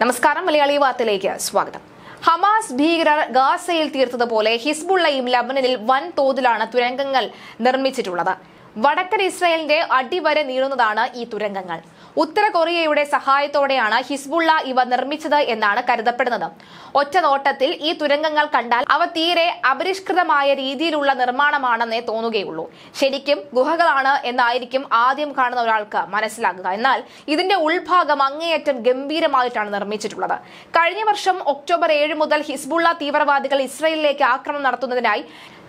നമസ്കാരം മലയാളി വാർത്തയിലേക്ക് സ്വാഗതം ഹമാസ് ഭീകരർ ഗാസയിൽ തീർത്തതുപോലെ ഹിസ്ബുള്ളയും ലബനനിൽ വൻതോതിലാണ് തുരങ്കങ്ങൾ നിർമ്മിച്ചിട്ടുള്ളത് വടക്കൻ ഇസ്രയേലിന്റെ അടിവരെ നീളുന്നതാണ് ഈ തുരങ്കങ്ങൾ ഉത്തര കൊറിയയുടെ സഹായത്തോടെയാണ് ഹിസ്ബുള്ള ഇവ നിർമ്മിച്ചത് എന്നാണ് കരുതപ്പെടുന്നത് ഒറ്റ നോട്ടത്തിൽ ഈ തുരങ്കങ്ങൾ കണ്ടാൽ അവ തീരെ അപരിഷ്കൃതമായ രീതിയിലുള്ള നിർമ്മാണമാണെന്നേ തോന്നുകയുള്ളൂ ശരിക്കും ഗുഹകളാണ് എന്നായിരിക്കും ആദ്യം കാണുന്ന ഒരാൾക്ക് മനസ്സിലാകുക എന്നാൽ ഇതിന്റെ ഉൾഭാഗം അങ്ങേയറ്റം ഗംഭീരമായിട്ടാണ് നിർമ്മിച്ചിട്ടുള്ളത് കഴിഞ്ഞ വർഷം ഒക്ടോബർ ഏഴ് മുതൽ ഹിസ്ബുള്ള തീവ്രവാദികൾ ഇസ്രയേലിലേക്ക് ആക്രമണം നടത്തുന്നതിനായി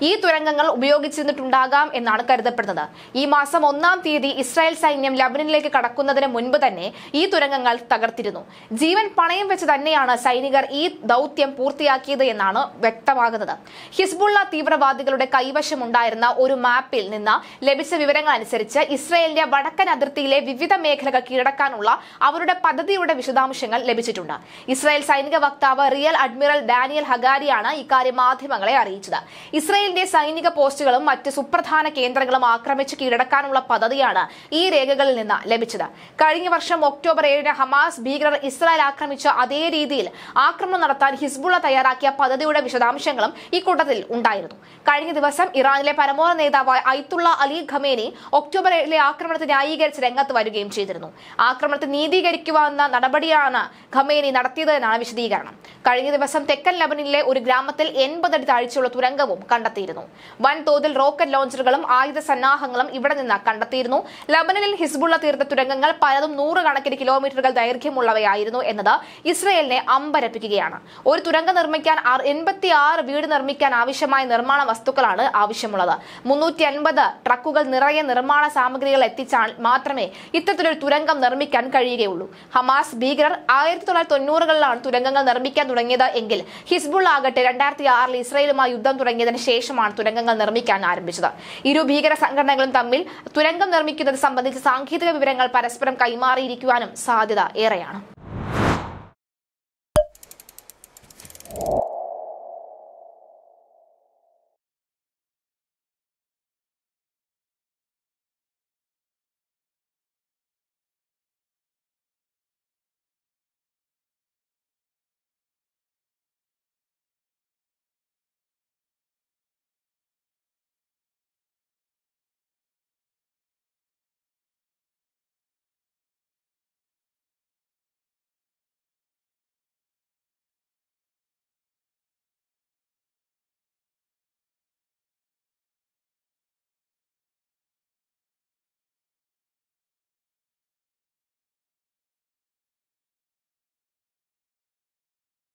ഈ തുരങ്കങ്ങൾ ഉപയോഗിച്ചിരുന്നിട്ടുണ്ടാകാം എന്നാണ് കരുതപ്പെടുന്നത് ഈ മാസം ഒന്നാം തീയതി ഇസ്രായേൽ സൈന്യം ലബനനിലേക്ക് കടക്കുന്നതിന് മുൻപ് തന്നെ ഈ തുരങ്കങ്ങൾ തകർത്തിരുന്നു ജീവൻ പണയം വെച്ച് തന്നെയാണ് സൈനികർ ഈ ദൗത്യം പൂർത്തിയാക്കിയത് എന്നാണ് വ്യക്തമാകുന്നത് ഹിസ്ബുള്ള തീവ്രവാദികളുടെ കൈവശമുണ്ടായിരുന്ന ഒരു മാപ്പിൽ നിന്ന് ലഭിച്ച വിവരങ്ങൾ അനുസരിച്ച് ഇസ്രായേലിന്റെ വടക്കൻ അതിർത്തിയിലെ വിവിധ മേഖലകൾ കീഴടക്കാനുള്ള അവരുടെ പദ്ധതിയുടെ വിശദാംശങ്ങൾ ലഭിച്ചിട്ടുണ്ട് ഇസ്രായേൽ സൈനിക വക്താവ് റിയൽ അഡ്മിറൽ ഡാനിയൽ ഹഗാരിയാണ് ഇക്കാര്യം മാധ്യമങ്ങളെ അറിയിച്ചത് ഇസ്രായേലിന്റെ സൈനിക പോസ്റ്റുകളും മറ്റ് സുപ്രധാന കേന്ദ്രങ്ങളും ആക്രമിച്ചു വെച്ച് കീഴടക്കാനുള്ള പദ്ധതിയാണ് ഈ രേഖകളിൽ നിന്ന് ലഭിച്ചത് കഴിഞ്ഞ വർഷം ഒക്ടോബർ ഏഴിന് ഹമാസ് ഭീകരർ ഇസ്രായേൽ ആക്രമിച്ച അതേ രീതിയിൽ ആക്രമണം നടത്താൻ ഹിസ്ബുള്ള തയ്യാറാക്കിയ പദ്ധതിയുടെ വിശദാംശങ്ങളും ഈ കൂട്ടത്തിൽ ഉണ്ടായിരുന്നു കഴിഞ്ഞ ദിവസം ഇറാനിലെ പരമോന്നത നേതാവായ ഐത്തുള്ള അലി ഖമേനി ഒക്ടോബർ ഏഴിലെ ആക്രമണത്തെ ന്യായീകരിച്ച് രംഗത്ത് വരികയും ചെയ്തിരുന്നു ആക്രമണത്തെ നീതീകരിക്കുവാന്ന നടപടിയാണ് ഖമേനി നടത്തിയത് എന്നാണ് വിശദീകരണം കഴിഞ്ഞ ദിവസം തെക്കൻ ലബനിലെ ഒരു ഗ്രാമത്തിൽ എൺപതടി താഴ്ചയുള്ള തുരങ്കവും കണ്ടെത്തിയിരുന്നു വൻതോതിൽ റോക്കറ്റ് ലോഞ്ചറുകളും ആയുധ സന്നാഹ മൃതദേഹങ്ങളും ഇവിടെ നിന്ന് കണ്ടെത്തിയിരുന്നു ലബനനിൽ ഹിസ്ബുള്ള തീർത്ത തുരങ്കങ്ങൾ പലതും നൂറുകണക്കിന് കിലോമീറ്ററുകൾ ദൈർഘ്യമുള്ളവയായിരുന്നു എന്നത് ഇസ്രയേലിനെ അമ്പരപ്പിക്കുകയാണ് ഒരു തുരങ്കം നിർമ്മിക്കാൻ എൺപത്തി ആറ് വീട് നിർമ്മിക്കാൻ ആവശ്യമായ നിർമ്മാണ വസ്തുക്കളാണ് ആവശ്യമുള്ളത് മുന്നൂറ്റി അൻപത് ട്രക്കുകൾ നിറയെ നിർമ്മാണ സാമഗ്രികൾ എത്തിച്ചാൽ മാത്രമേ ഇത്തരത്തിലൊരു തുരങ്കം നിർമ്മിക്കാൻ കഴിയുകയുള്ളൂ ഹമാസ് ഭീകരർ ആയിരത്തി തൊള്ളായിരത്തി തൊണ്ണൂറുകളിലാണ് തുരങ്കങ്ങൾ നിർമ്മിക്കാൻ തുടങ്ങിയത് എങ്കിൽ ഹിസ്ബുൾ ആകട്ടെ രണ്ടായിരത്തി ആറിൽ ഇസ്രയേലുമായി യുദ്ധം തുടങ്ങിയതിന് ശേഷമാണ് തുരങ്കങ്ങൾ നിർമ്മിക്കാൻ ആരംഭിച്ചത് ഇരു ഭീകര സംഘടനകൾ സംസ്ഥാനങ്ങളും തമ്മിൽ തുരങ്കം നിർമ്മിക്കുന്നത് സംബന്ധിച്ച് സാങ്കേതിക വിവരങ്ങൾ പരസ്പരം കൈമാറിയിരിക്കുവാനും സാധ്യത ഏറെയാണ്